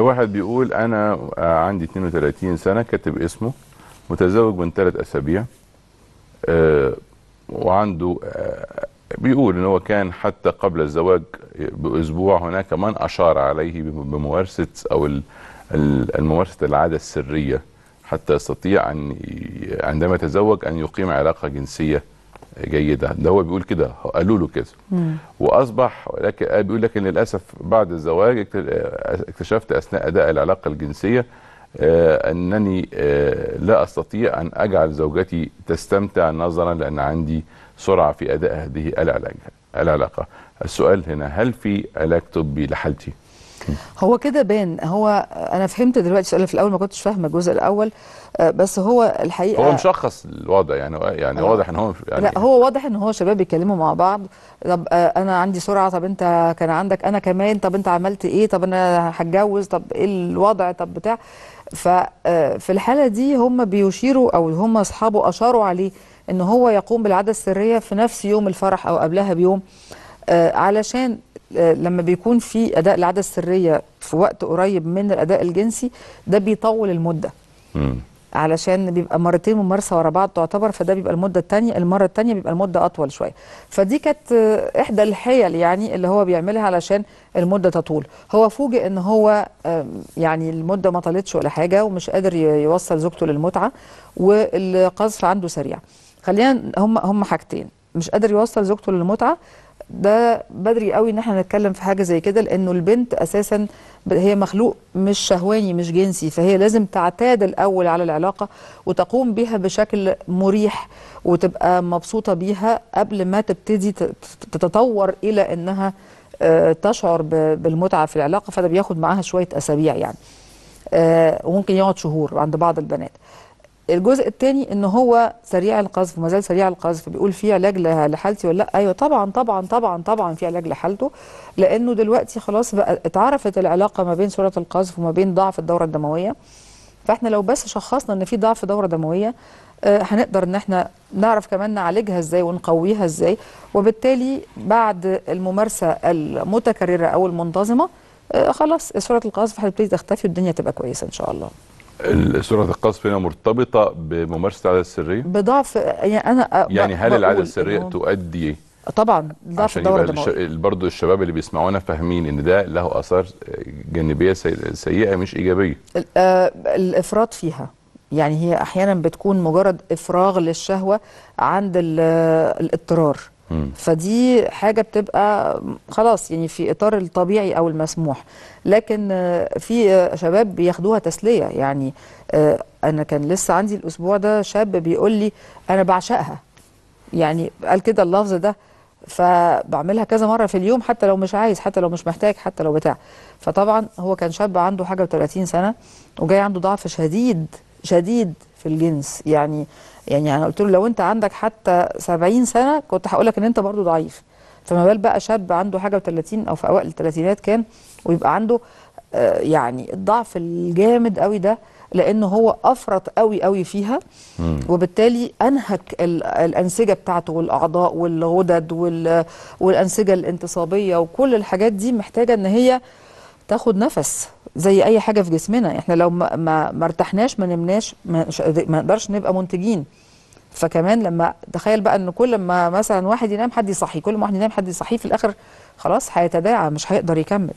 واحد بيقول انا آه، عندي 32 سنه كاتب اسمه متزوج من ثلاث اسابيع أه وعنده أه بيقول ان هو كان حتى قبل الزواج باسبوع هناك من اشار عليه بممارسه او الممارسه العاده السريه حتى يستطيع ان عندما يتزوج ان يقيم علاقه جنسيه جيده ده هو بيقول كده قالوا له كده واصبح لكن بيقول لكن للاسف بعد الزواج اكتشفت اثناء اداء العلاقه الجنسيه آه، انني آه، لا استطيع ان اجعل زوجتي تستمتع نظرا لان عندي سرعه في اداء هذه العلاج العلاقه السؤال هنا هل في علاج طبي لحالتي هو كده بان هو انا فهمت دلوقتي سؤال في الاول ما كنتش فاهمه الجزء الاول آه، بس هو الحقيقه هو مشخص الوضع يعني يعني آه. واضح ان هو يعني لا هو واضح ان هو شباب بيتكلموا مع بعض طب آه، انا عندي سرعه طب انت كان عندك انا كمان طب انت عملت ايه طب انا هتجوز طب ايه الوضع طب بتاع ففي الحاله دي هم بيشيروا او هم اصحابه اشاروا عليه ان هو يقوم بالعاده السريه في نفس يوم الفرح او قبلها بيوم آه، علشان آه، لما بيكون في اداء العاده السريه في وقت قريب من الاداء الجنسي ده بيطول المده مم. علشان بيبقى مرتين ممارسه ورا بعض تعتبر فده بيبقى المده الثانيه المره الثانيه بيبقى المده اطول شويه فدي كانت آه، احدى الحيل يعني اللي هو بيعملها علشان المده تطول هو فوجئ ان هو يعني المده ما طالتش ولا حاجه ومش قادر يوصل زوجته للمتعه والقذف عنده سريع خلينا هم هم حاجتين مش قادر يوصل زوجته للمتعه ده بدري قوي ان احنا نتكلم في حاجه زي كده لانه البنت اساسا هي مخلوق مش شهواني مش جنسي فهي لازم تعتاد الاول على العلاقه وتقوم بيها بشكل مريح وتبقى مبسوطه بيها قبل ما تبتدي تتطور الى انها آه، تشعر بالمتعه في العلاقه فده بياخد معاها شويه اسابيع يعني آه، وممكن يقعد شهور عند بعض البنات الجزء الثاني ان هو سريع القذف وما زال سريع القذف بيقول في علاج لحالتي ولا لا ايوه طبعا طبعا طبعا طبعا في علاج لحالته لانه دلوقتي خلاص بقى اتعرفت العلاقه ما بين سرعه القذف وما بين ضعف الدوره الدمويه فاحنا لو بس شخصنا ان في ضعف دوره دمويه آه، هنقدر ان احنا نعرف كمان نعالجها ازاي ونقويها ازاي وبالتالي بعد الممارسه المتكرره او المنتظمه آه، خلاص سرعه القذف هتبتدي تختفي والدنيا تبقى كويسه ان شاء الله سرعه القذف هنا مرتبطه بممارسه العاده السريه بضعف يعني انا يعني هل العاده السريه تؤدي طبعا ضعف الدوره الدمويه برضه الشباب اللي بيسمعونا فاهمين ان ده له اثار جانبيه سيئه مش ايجابيه آه، الافراط فيها يعني هي احيانا بتكون مجرد افراغ للشهوه عند آه، الاضطرار فدي حاجه بتبقى خلاص يعني في اطار الطبيعي او المسموح لكن في شباب بياخدوها تسليه يعني آه، انا كان لسه عندي الاسبوع ده شاب بيقول لي انا بعشقها يعني قال كده اللفظ ده فبعملها كذا مره في اليوم حتى لو مش عايز حتى لو مش محتاج حتى لو بتاع فطبعا هو كان شاب عنده حاجه و30 سنه وجاي عنده ضعف شديد شديد في الجنس يعني يعني انا قلت له لو انت عندك حتى 70 سنه كنت هقول لك ان انت برضو ضعيف فما بال بقى شاب عنده حاجه و30 او في اوائل الثلاثينات كان ويبقى عنده آه، يعني الضعف الجامد قوي ده لان هو افرط قوي قوي فيها وبالتالي انهك الانسجه بتاعته والاعضاء والغدد والانسجه الانتصابيه وكل الحاجات دي محتاجه ان هي تاخد نفس زي اي حاجه في جسمنا احنا لو ما ما ارتحناش ما نمناش ما نقدرش نبقى منتجين فكمان لما تخيل بقى ان كل ما مثلا واحد ينام حد يصحي كل ما واحد ينام حد يصحيه في الاخر خلاص هيتداعى مش هيقدر يكمل